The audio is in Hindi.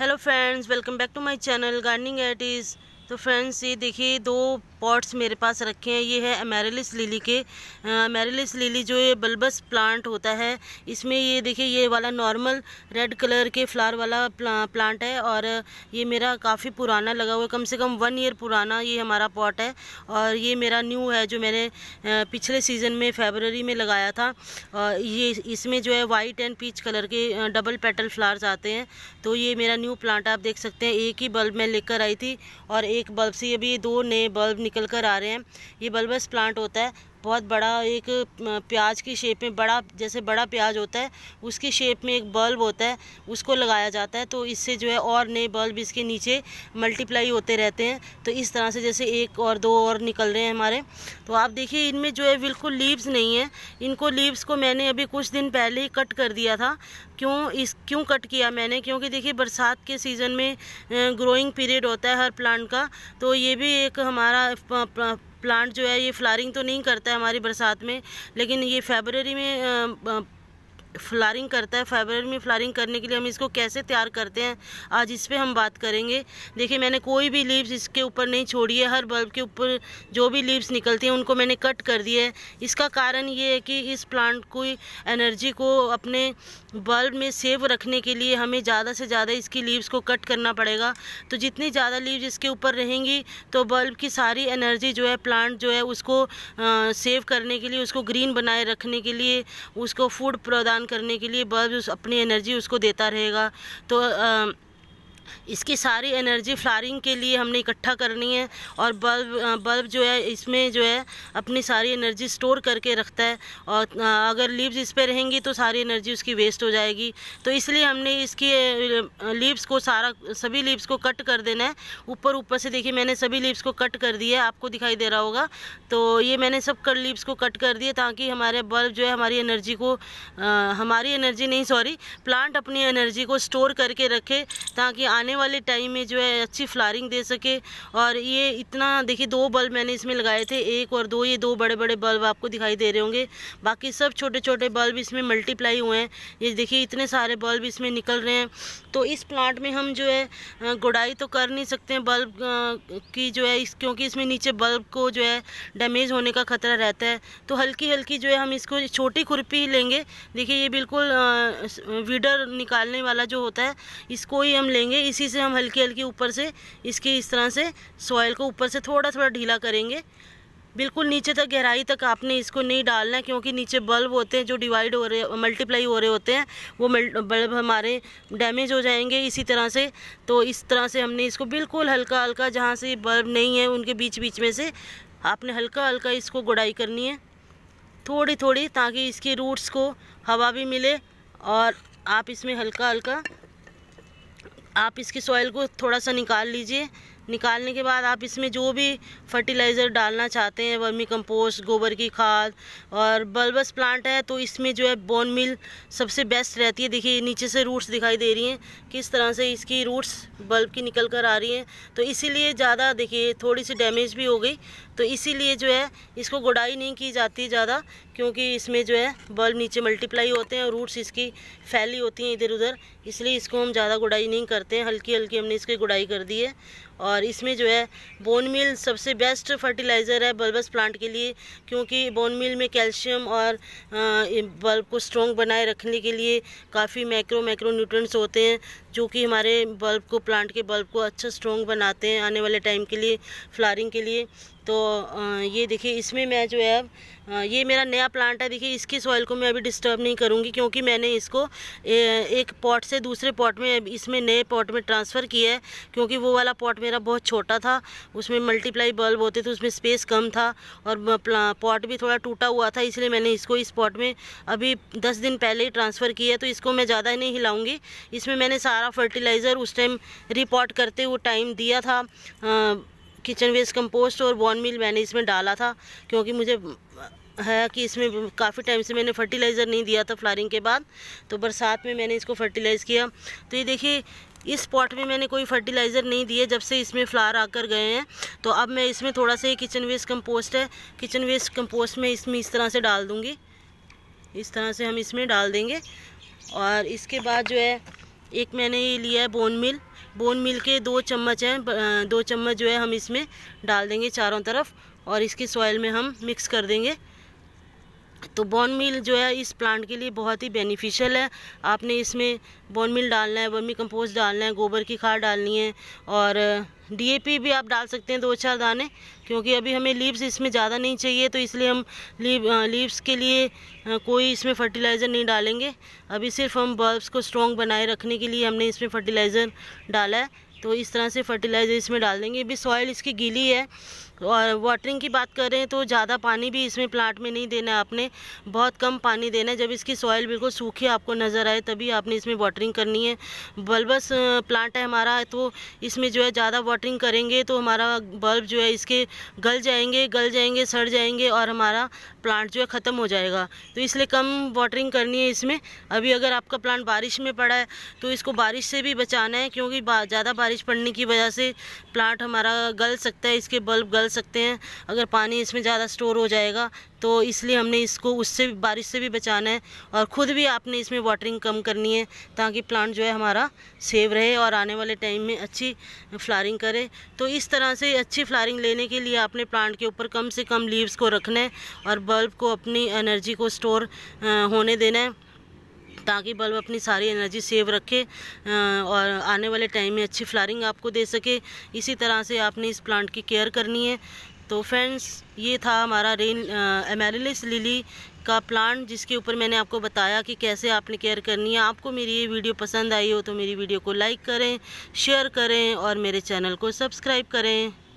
hello friends welcome back to my channel gardening is तो फ्रेंड्स ये देखिए दो पॉट्स मेरे पास रखे हैं ये है अमेरिलिस लिली के अमेरिलिस लिली जो ये बल्बस प्लांट होता है इसमें ये देखिए ये वाला नॉर्मल रेड कलर के फ्लावर वाला प्ला, प्लांट है और ये मेरा काफ़ी पुराना लगा हुआ है कम से कम वन ईयर पुराना ये हमारा पॉट है और ये मेरा न्यू है जो मैंने पिछले सीज़न में फेबररी में लगाया था और ये इसमें जो है वाइट एंड पीच कलर के डबल पेटल फ्लावर्स आते हैं तो ये मेरा न्यू प्लांट आप देख सकते हैं एक ही बल्ब मैं लेकर आई थी और एक बल्ब से अभी दो नए बल्ब निकल कर आ रहे हैं ये बल्बस प्लांट होता है बहुत बड़ा एक प्याज की शेप में बड़ा जैसे बड़ा प्याज होता है उसकी शेप में एक बल्ब होता है उसको लगाया जाता है तो इससे जो है और नए बल्ब इसके नीचे मल्टीप्लाई होते रहते हैं तो इस तरह से जैसे एक और दो और निकल रहे हैं हमारे तो आप देखिए इनमें जो है बिल्कुल लीव्स नहीं है इनको लीव्स को मैंने अभी कुछ दिन पहले ही कट कर दिया था क्यों इस क्यों कट किया मैंने क्योंकि देखिए बरसात के सीज़न में ग्रोइंग पीरियड होता है हर प्लांट का तो ये भी एक हमारा प्लांट जो है ये फ्लारिंग तो नहीं करता है हमारी बरसात में लेकिन ये फेबररी में फ्लारिंग करता है फाइबर में फ्लारिंग करने के लिए हम इसको कैसे तैयार करते हैं आज इस पर हम बात करेंगे देखिए मैंने कोई भी लीव्स इसके ऊपर नहीं छोड़ी है हर बल्ब के ऊपर जो भी लीव्स निकलती हैं उनको मैंने कट कर दिया है इसका कारण ये है कि इस प्लांट को एनर्जी को अपने बल्ब में सेव रखने के लिए हमें ज़्यादा से ज़्यादा इसकी लीव्स को कट करना पड़ेगा तो जितनी ज़्यादा लीव्स इसके ऊपर रहेंगी तो बल्ब की सारी एनर्जी जो है प्लांट जो है उसको सेव करने के लिए उसको ग्रीन बनाए रखने के लिए उसको फूड प्रदान प्रदान करने के लिए बल्ब अपनी एनर्जी उसको देता रहेगा तो इसकी सारी एनर्जी फ्लारिंग के लिए हमने इकट्ठा करनी है और बल्ब बल्ब जो है इसमें जो है अपनी सारी एनर्जी स्टोर करके रखता है और अगर लीव्स इस पर रहेंगी तो सारी एनर्जी उसकी वेस्ट हो जाएगी तो इसलिए हमने इसकी लीव्स को सारा सभी लीव्स को कट कर देना है ऊपर ऊपर से देखिए मैंने सभी लीव्स को कट कर दिया आपको दिखाई दे रहा होगा तो ये मैंने सब कर लीव्स को कट कर दिए ताकि हमारे बल्ब जो है हमारी एनर्जी को आ, हमारी एनर्जी नहीं सॉरी प्लांट अपनी एनर्जी को स्टोर करके रखे ताकि आने वाले टाइम में जो है अच्छी फ्लारिंग दे सके और ये इतना देखिए दो बल्ब मैंने इसमें लगाए थे एक और दो ये दो बड़े बड़े बल्ब आपको दिखाई दे रहे होंगे बाकी सब छोटे छोटे बल्ब इसमें मल्टीप्लाई हुए हैं ये देखिए इतने सारे बल्ब इसमें निकल रहे हैं तो इस प्लांट में हम जो है गुड़ाई तो कर नहीं सकते हैं बल्ब की जो है इस क्योंकि इसमें नीचे बल्ब को जो है डैमेज होने का ख़तरा रहता है तो हल्की हल्की जो है हम इसको छोटी खुरपी लेंगे देखिए ये बिल्कुल वीडर निकालने वाला जो होता है इसको ही हम लेंगे इसी से हम हल्की हल्की ऊपर से इसकी इस तरह से सॉयल को ऊपर से थोड़ा थोड़ा ढीला करेंगे बिल्कुल नीचे तक गहराई तक आपने इसको नहीं डालना क्योंकि नीचे बल्ब होते हैं जो डिवाइड हो रहे मल्टीप्लाई हो रहे होते हैं वो बल्ब हमारे डैमेज हो जाएंगे इसी तरह से तो इस तरह से हमने इसको बिल्कुल हल्का हल्का जहाँ से बल्ब नहीं है उनके बीच बीच में से आपने हल्का हल्का इसको गुड़ाई करनी है थोड़ी थोड़ी ताकि इसकी रूट्स को हवा भी मिले और आप इसमें हल्का हल्का आप इसकी सॉइल को थोड़ा सा निकाल लीजिए निकालने के बाद आप इसमें जो भी फर्टिलाइज़र डालना चाहते हैं वर्मी कंपोस्ट गोबर की खाद और बल्बस प्लांट है तो इसमें जो है बोन मिल सबसे बेस्ट रहती है देखिए नीचे से रूट्स दिखाई दे रही हैं किस तरह से इसकी रूट्स बल्ब की निकल कर आ रही हैं तो इसीलिए ज़्यादा देखिए थोड़ी सी डैमेज भी हो गई तो इसीलिए जो है इसको गुडाई नहीं की जाती ज़्यादा क्योंकि इसमें जो है बल्ब नीचे मल्टीप्लाई होते हैं और रूट्स इसकी फैली होती हैं इधर उधर इसलिए इसको हम ज़्यादा गुडाई नहीं करते हैं हल्की हल्की हमने इसकी गुडाई कर दी है और इसमें जो है बोन मिल सबसे बेस्ट फर्टिलाइज़र है बल्बस प्लांट के लिए क्योंकि बोन मिल में कैल्शियम और बल्ब को स्ट्रॉन्ग बनाए रखने के लिए काफ़ी मैक्रो मैक्रो न्यूट्रंट्स होते हैं जो कि हमारे बल्ब को प्लांट के बल्ब को अच्छा स्ट्रॉन्ग बनाते हैं आने वाले टाइम के लिए फ्लारिंग के लिए तो ये देखिए इसमें मैं जो है हाँ, ये मेरा नया प्लांट है देखिए इसकी सॉइल को मैं अभी डिस्टर्ब नहीं करूँगी क्योंकि मैंने इसको एक पॉट से दूसरे पॉट में इसमें नए पॉट में ट्रांसफ़र किया है क्योंकि वो वाला पॉट मेरा बहुत छोटा था उसमें मल्टीप्लाई बल्ब होते थे उसमें स्पेस कम था और पॉट भी थोड़ा टूटा हुआ था इसलिए मैंने इसको इस पॉट में अभी दस दिन पहले ही ट्रांसफ़र किया है तो इसको मैं ज़्यादा नहीं हिलाऊँगी इसमें मैंने सारा फर्टिलाइज़र उस टाइम रिपोर्ट करते हुए टाइम दिया था हाँ, किचन वेस्ट कंपोस्ट और बॉन मिल मैंने इसमें डाला था क्योंकि मुझे है कि इसमें काफ़ी टाइम से मैंने फर्टिलाइज़र नहीं दिया था फ्लारिंग के बाद तो बरसात में मैंने इसको फर्टिलाइज़ किया तो ये देखिए इस पॉट में मैंने कोई फर्टिलाइज़र नहीं दिए जब से इसमें फ्लावर आकर गए हैं तो अब मैं इसमें थोड़ा सा ये किचन वेस्ट कंपोस्ट है किचन वेस्ट कंपोस्ट में इसमें इस तरह से डाल दूँगी इस तरह से हम इसमें डाल देंगे और इसके बाद जो है एक मैंने ये लिया है बोन मिल बोन मिल के दो चम्मच हैं दो चम्मच जो है हम इसमें डाल देंगे चारों तरफ और इसकी सॉयल में हम मिक्स कर देंगे तो बॉन मिल जो है इस प्लांट के लिए बहुत ही बेनिफिशियल है आपने इसमें बॉन मिल डालना है वर्मी कंपोस्ट डालना है गोबर की खाद डालनी है और डीएपी भी आप डाल सकते हैं दो चार दाने क्योंकि अभी हमें लीव्स इसमें ज़्यादा नहीं चाहिए तो इसलिए हम लीव लीव्स के लिए कोई इसमें फर्टिलाइज़र नहीं डालेंगे अभी सिर्फ हम बल्ब्स को स्ट्रॉन्ग बनाए रखने के लिए हमने इसमें फर्टिलाइज़र डाला है तो इस तरह से फर्टिलाइज़र इसमें डाल देंगे अभी सॉइल इसकी गीली है और वाटरिंग की बात करें तो ज़्यादा पानी भी इसमें प्लांट में नहीं देना है आपने बहुत कम पानी देना है जब इसकी सॉइल बिल्कुल सूखी आपको नज़र आए तभी आपने इसमें वाटरिंग करनी है बल्बस प्लांट है हमारा तो इसमें जो है ज़्यादा वाटरिंग करेंगे तो हमारा बल्ब जो है इसके गल जाएंगे गल जाएंगे सड़ जाएंगे और हमारा प्लांट जो है ख़त्म हो जाएगा तो इसलिए कम वाटरिंग करनी है इसमें अभी अगर आपका प्लांट बारिश में पड़ा है तो इसको बारिश से भी बचाना है क्योंकि ज़्यादा बारिश पड़ने की वजह से प्लांट हमारा गल सकता है इसके बल्ब गल सकते हैं अगर पानी इसमें ज़्यादा स्टोर हो जाएगा तो इसलिए हमने इसको उससे बारिश से भी बचाना है और ख़ुद भी आपने इसमें वाटरिंग कम करनी है ताकि प्लांट जो है हमारा सेव रहे और आने वाले टाइम में अच्छी फ्लारिंग करे तो इस तरह से अच्छी फ्लारिंग लेने के लिए आपने प्लांट के ऊपर कम से कम लीव्स को रखना है और बल्ब को अपनी एनर्जी को स्टोर होने देना है ताकि बल्ब अपनी सारी एनर्जी सेव रखे और आने वाले टाइम में अच्छी फ्लारिंग आपको दे सके इसी तरह से आपने इस प्लांट की केयर करनी है तो फ्रेंड्स ये था हमारा रेन एमेरिलिस लिली का प्लांट जिसके ऊपर मैंने आपको बताया कि कैसे आपने केयर करनी है आपको मेरी ये वीडियो पसंद आई हो तो मेरी वीडियो को लाइक करें शेयर करें और मेरे चैनल को सब्सक्राइब करें